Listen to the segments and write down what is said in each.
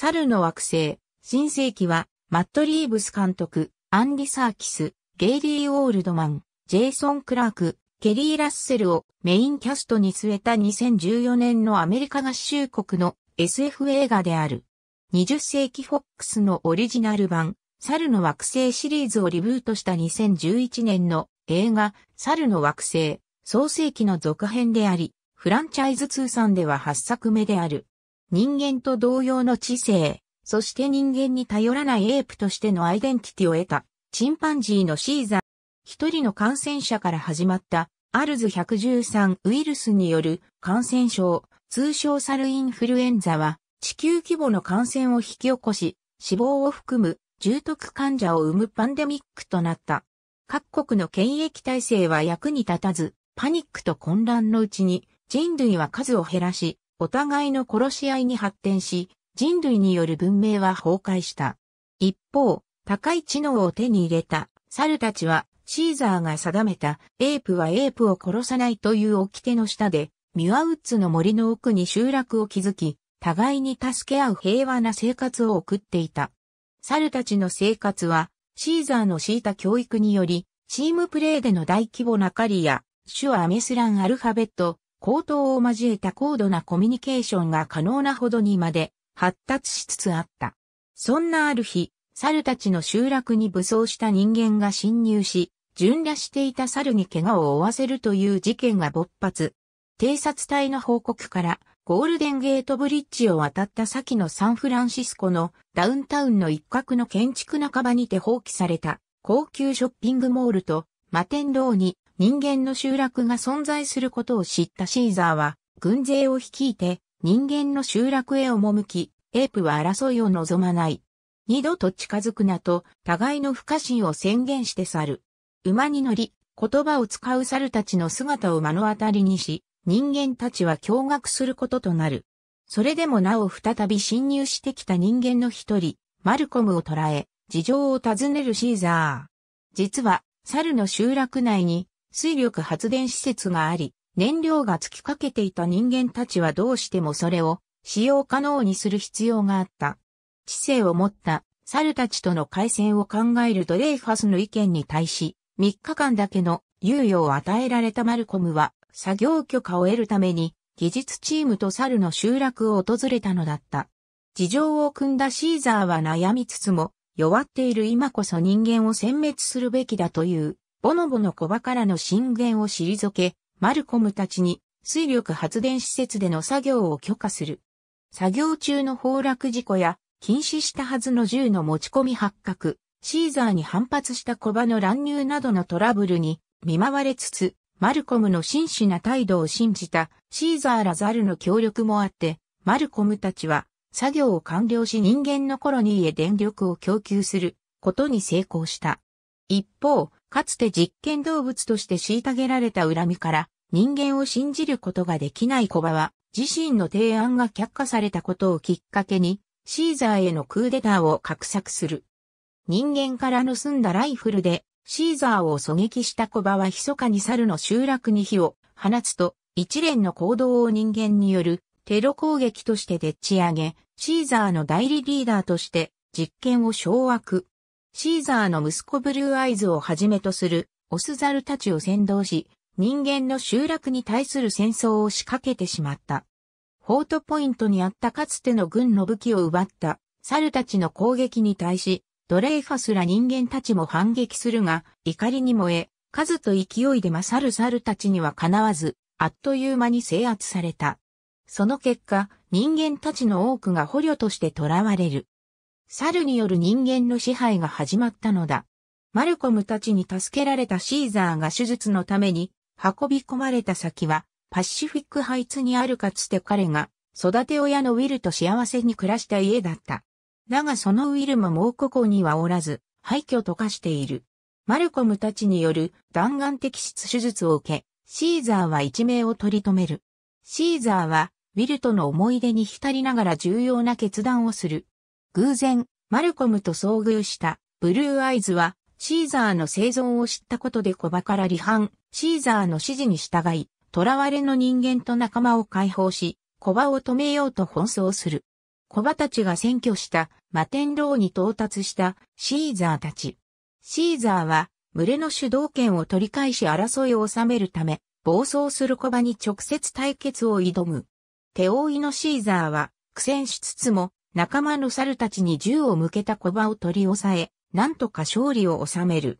猿の惑星、新世紀は、マット・リーブス監督、アンディ・サーキス、ゲイリー・オールドマン、ジェイソン・クラーク、ケリー・ラッセルをメインキャストに据えた2014年のアメリカ合衆国の SF 映画である。20世紀フォックスのオリジナル版、猿の惑星シリーズをリブートした2011年の映画、猿の惑星、創世紀の続編であり、フランチャイズ通算では8作目である。人間と同様の知性、そして人間に頼らないエープとしてのアイデンティティを得た、チンパンジーのシーザー、一人の感染者から始まった、アルズ113ウイルスによる感染症、通称サルインフルエンザは、地球規模の感染を引き起こし、死亡を含む重篤患者を生むパンデミックとなった。各国の検疫体制は役に立たず、パニックと混乱のうちに人類は数を減らし、お互いの殺し合いに発展し、人類による文明は崩壊した。一方、高い知能を手に入れた猿たちは、シーザーが定めたエープはエープを殺さないという掟の下で、ミュアウッズの森の奥に集落を築き、互いに助け合う平和な生活を送っていた。猿たちの生活は、シーザーの敷いた教育により、チームプレーでの大規模な狩りや、手話アメスランアルファベット、口頭を交えた高度なコミュニケーションが可能なほどにまで発達しつつあった。そんなある日、猿たちの集落に武装した人間が侵入し、巡らしていた猿に怪我を負わせるという事件が勃発。偵察隊の報告から、ゴールデンゲートブリッジを渡った先のサンフランシスコのダウンタウンの一角の建築半ばにて放棄された高級ショッピングモールと摩天楼に人間の集落が存在することを知ったシーザーは、軍勢を率いて人間の集落へ赴き、エープは争いを望まない。二度と近づくなと、互いの不可侵を宣言して去る。馬に乗り、言葉を使う猿たちの姿を目の当たりにし、人間たちは驚愕することとなる。それでもなお再び侵入してきた人間の一人、マルコムを捕らえ、事情を尋ねるシーザー。実は、猿の集落内に水力発電施設があり、燃料が尽きかけていた人間たちはどうしてもそれを使用可能にする必要があった。知性を持った猿たちとの回線を考えるドレイファスの意見に対し、3日間だけの猶予を与えられたマルコムは、作業許可を得るために、技術チームと猿の集落を訪れたのだった。事情を組んだシーザーは悩みつつも、弱っている今こそ人間を殲滅するべきだというボノボのコバからの進言を退け、マルコムたちに水力発電施設での作業を許可する。作業中の崩落事故や禁止したはずの銃の持ち込み発覚、シーザーに反発したコバの乱入などのトラブルに見舞われつつ、マルコムの真摯な態度を信じたシーザー・ラザルの協力もあって、マルコムたちは作業を完了し人間のコロニーへ電力を供給することに成功した。一方、かつて実験動物として虐げられた恨みから人間を信じることができないコバは自身の提案が却下されたことをきっかけにシーザーへのクーデターを画策する。人間から盗んだライフルでシーザーを狙撃したコバは密かに猿の集落に火を放つと一連の行動を人間によるテロ攻撃としてでっち上げ、シーザーの代理リーダーとして実験を掌握。シーザーの息子ブルーアイズをはじめとするオスザルたちを先導し、人間の集落に対する戦争を仕掛けてしまった。フォートポイントにあったかつての軍の武器を奪った猿たちの攻撃に対し、ドレイファスら人間たちも反撃するが、怒りに燃え、数と勢いで勝る猿たちにはかなわず、あっという間に制圧された。その結果、人間たちの多くが捕虜として囚われる。猿による人間の支配が始まったのだ。マルコムたちに助けられたシーザーが手術のために運び込まれた先はパシフィックハイツにあるかつて彼が育て親のウィルと幸せに暮らした家だった。だがそのウィルももうここにはおらず、廃墟と化している。マルコムたちによる弾丸摘出手術を受け、シーザーは一命を取り留める。シーザーはウィルとの思い出に浸りながら重要な決断をする。偶然、マルコムと遭遇した、ブルーアイズは、シーザーの生存を知ったことで小バから離反、シーザーの指示に従い、囚われの人間と仲間を解放し、小バを止めようと奔走する。小場たちが占拠した摩天楼に到達したシーザーたち。シーザーは群れの主導権を取り返し争いを収めるため、暴走する小バに直接対決を挑む。手負いのシーザーは苦戦しつつも仲間の猿たちに銃を向けたコバを取り押さえ、なんとか勝利を収める。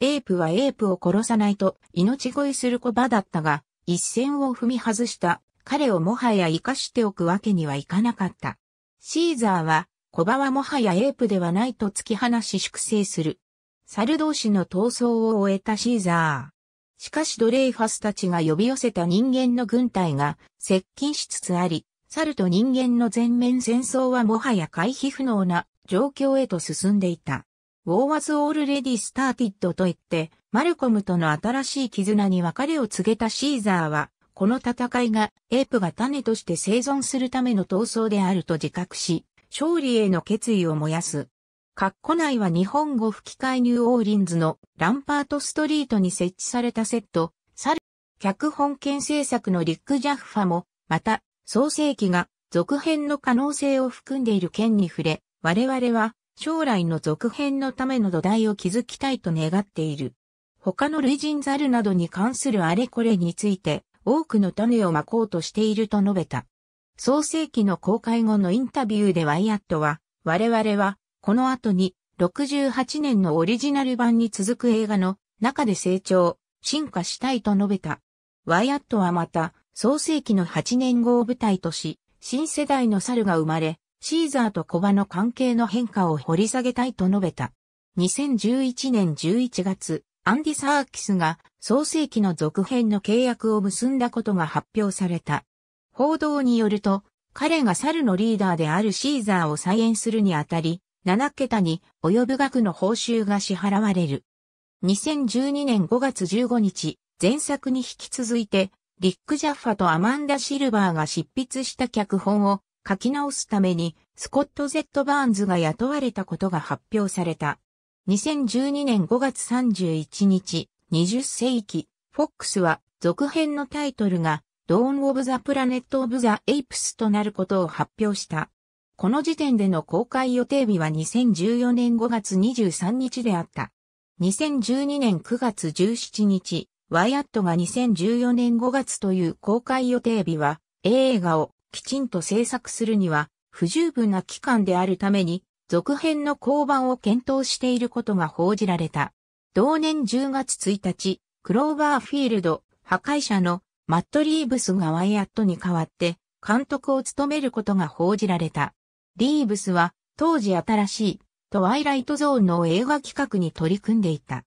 エープはエープを殺さないと命乞いするコバだったが、一線を踏み外した彼をもはや生かしておくわけにはいかなかった。シーザーは、コバはもはやエープではないと突き放し粛清する。猿同士の闘争を終えたシーザー。しかしドレイファスたちが呼び寄せた人間の軍隊が接近しつつあり、猿と人間の全面戦争はもはや回避不能な状況へと進んでいた。w a ー was already started と言って、マルコムとの新しい絆に別れを告げたシーザーは、この戦いがエープが種として生存するための闘争であると自覚し、勝利への決意を燃やす。括弧内は日本語吹き替えニューオーリンズのランパートストリートに設置されたセット、猿、脚本兼制作のリック・ジャッファも、また、創世記が続編の可能性を含んでいる件に触れ、我々は将来の続編のための土台を築きたいと願っている。他の類人猿などに関するあれこれについて多くの種をまこうとしていると述べた。創世記の公開後のインタビューでワイアットは、我々はこの後に68年のオリジナル版に続く映画の中で成長、進化したいと述べた。ワイアットはまた、創世紀の8年号を舞台とし、新世代の猿が生まれ、シーザーとコバの関係の変化を掘り下げたいと述べた。2011年11月、アンディ・サーキスが創世紀の続編の契約を結んだことが発表された。報道によると、彼が猿のリーダーであるシーザーを再演するにあたり、7桁に及ぶ額の報酬が支払われる。2012年5月15日、前作に引き続いてリック・ジャッファとアマンダ・シルバーが執筆した脚本を書き直すためにスコット・ゼット・バーンズが雇われたことが発表された。2012年5月31日、20世紀、フォックスは続編のタイトルがドーン・オブ・ザ・プラネット・オブ・ザ・エイプスとなることを発表した。この時点での公開予定日は2014年5月23日であった。2012年9月17日、ワイアットが2014年5月という公開予定日は、映画をきちんと制作するには不十分な期間であるために、続編の降板を検討していることが報じられた。同年10月1日、クローバーフィールド、破壊者のマット・リーブスがワイアットに代わって監督を務めることが報じられた。リーブスは当時新しいトワイライトゾーンの映画企画に取り組んでいた。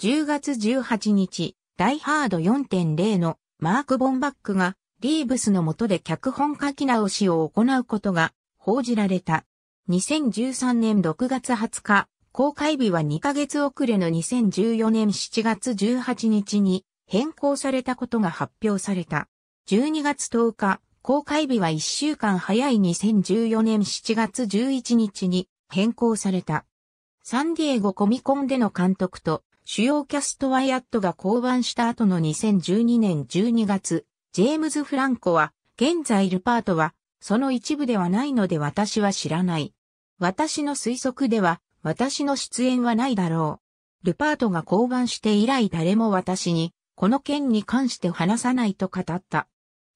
10月18日、ダイハード4.0のマーク・ボンバックがリーブスの下で脚本書き直しを行うことが報じられた。2013年6月20日、公開日は2ヶ月遅れの2014年7月18日に変更されたことが発表された。12月10日、公開日は1週間早い2014年7月11日に変更された。サンディエゴコミコンでの監督と主要キャストワイアットが降板した後の2012年12月、ジェームズ・フランコは、現在ルパートは、その一部ではないので私は知らない。私の推測では、私の出演はないだろう。ルパートが降板して以来誰も私に、この件に関して話さないと語った。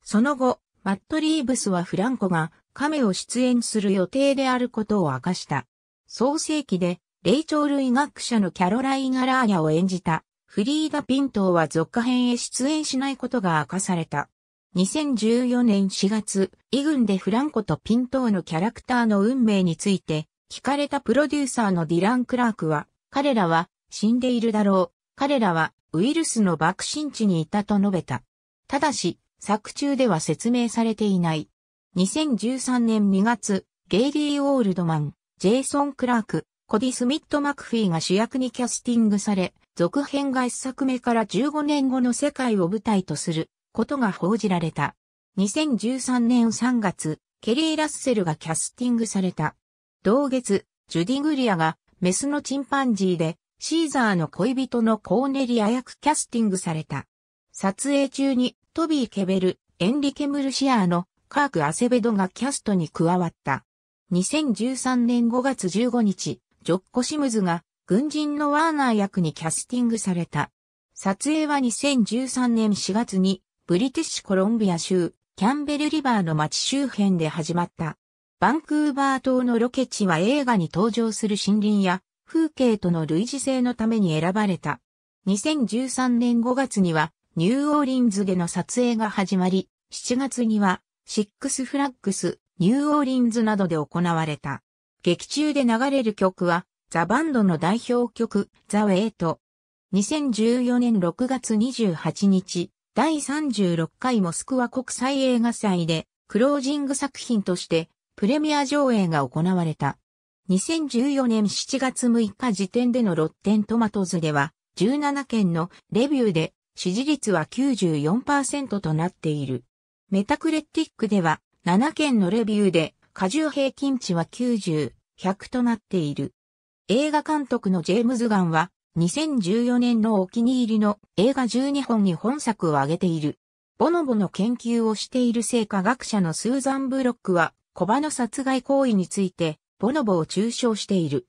その後、マット・リーブスはフランコがカメを出演する予定であることを明かした。創世記で霊長類学者のキャロライン・アラーニャを演じたフリーダ・ピントーは続化編へ出演しないことが明かされた。2014年4月、イグンでフランコとピントーのキャラクターの運命について、聞かれたプロデューサーのディラン・クラークは、彼らは死んでいるだろう。彼らはウイルスの爆心地にいたと述べた。ただし、作中では説明されていない。2013年2月、ゲイリー・オールドマン、ジェイソン・クラーク、コディ・スミット・マクフィーが主役にキャスティングされ、続編が一作目から15年後の世界を舞台とすることが報じられた。2013年3月、ケリー・ラッセルがキャスティングされた。同月、ジュディ・グリアがメスのチンパンジーでシーザーの恋人のコーネリア役キャスティングされた。撮影中にトビー・ケベル、エンリケ・ムルシアーのカーク・アセベドがキャストに加わった。2013年5月15日、ジョッコ・シムズが軍人のワーナー役にキャスティングされた。撮影は2013年4月にブリティッシュコロンビア州キャンベルリバーの町周辺で始まった。バンクーバー島のロケ地は映画に登場する森林や風景との類似性のために選ばれた。2013年5月にはニューオーリンズでの撮影が始まり、7月にはシックスフラッグス、ニューオーリンズなどで行われた。劇中で流れる曲は、ザ・バンドの代表曲、ザ・ウェイト。2014年6月28日、第36回モスクワ国際映画祭で、クロージング作品として、プレミア上映が行われた。2014年7月6日時点でのロッテントマトズでは、17件のレビューで、支持率は94%となっている。メタクレティックでは、7件のレビューで、荷重平均値は90、100となっている。映画監督のジェームズ・ガンは、2014年のお気に入りの映画12本に本作を挙げている。ボノボの研究をしている生科学者のスーザン・ブロックは、コバの殺害行為について、ボノボを中傷している。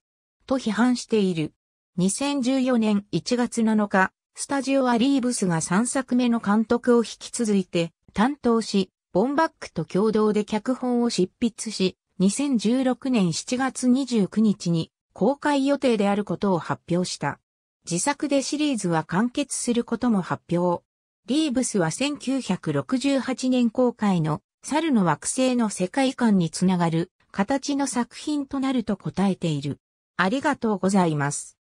と批判している。2014年1月7日、スタジオアリーブスが3作目の監督を引き続いて担当し、ボンバックと共同で脚本を執筆し、2016年7月29日に公開予定であることを発表した。自作でシリーズは完結することも発表。リーブスは1968年公開の猿の惑星の世界観につながる形の作品となると答えている。ありがとうございます。